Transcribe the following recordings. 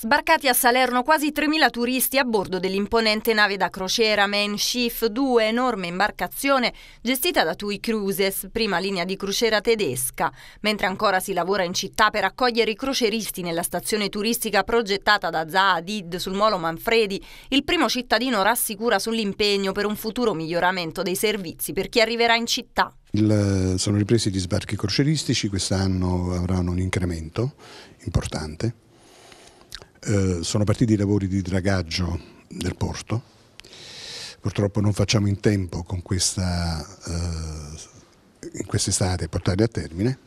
Sbarcati a Salerno quasi 3.000 turisti a bordo dell'imponente nave da crociera Man Schiff 2, enorme imbarcazione gestita da TUI Cruises, prima linea di crociera tedesca. Mentre ancora si lavora in città per accogliere i croceristi nella stazione turistica progettata da Zaha Zaadid sul molo Manfredi, il primo cittadino rassicura sull'impegno per un futuro miglioramento dei servizi per chi arriverà in città. Il, sono ripresi gli sbarchi croceristici, quest'anno avranno un incremento importante eh, sono partiti i lavori di dragaggio del porto, purtroppo non facciamo in tempo con questa, eh, in quest'estate a portarli a termine,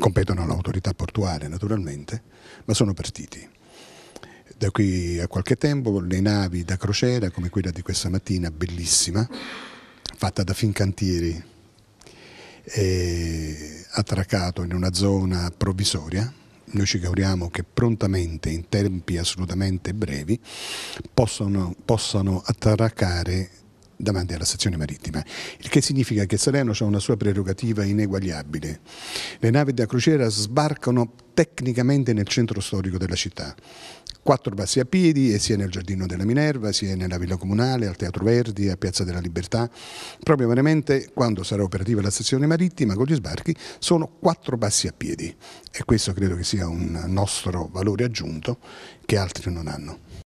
competono all'autorità portuale naturalmente, ma sono partiti. Da qui a qualche tempo le navi da crociera come quella di questa mattina, bellissima, fatta da Fincantieri, ha attraccato in una zona provvisoria, noi ci auguriamo che prontamente, in tempi assolutamente brevi, possano, possano attraccare davanti alla stazione marittima, il che significa che Salerno ha una sua prerogativa ineguagliabile. Le navi da crociera sbarcano tecnicamente nel centro storico della città, quattro passi a piedi e sia nel Giardino della Minerva, sia nella Villa Comunale, al Teatro Verdi, a Piazza della Libertà, proprio veramente quando sarà operativa la stazione marittima con gli sbarchi sono quattro passi a piedi e questo credo che sia un nostro valore aggiunto che altri non hanno.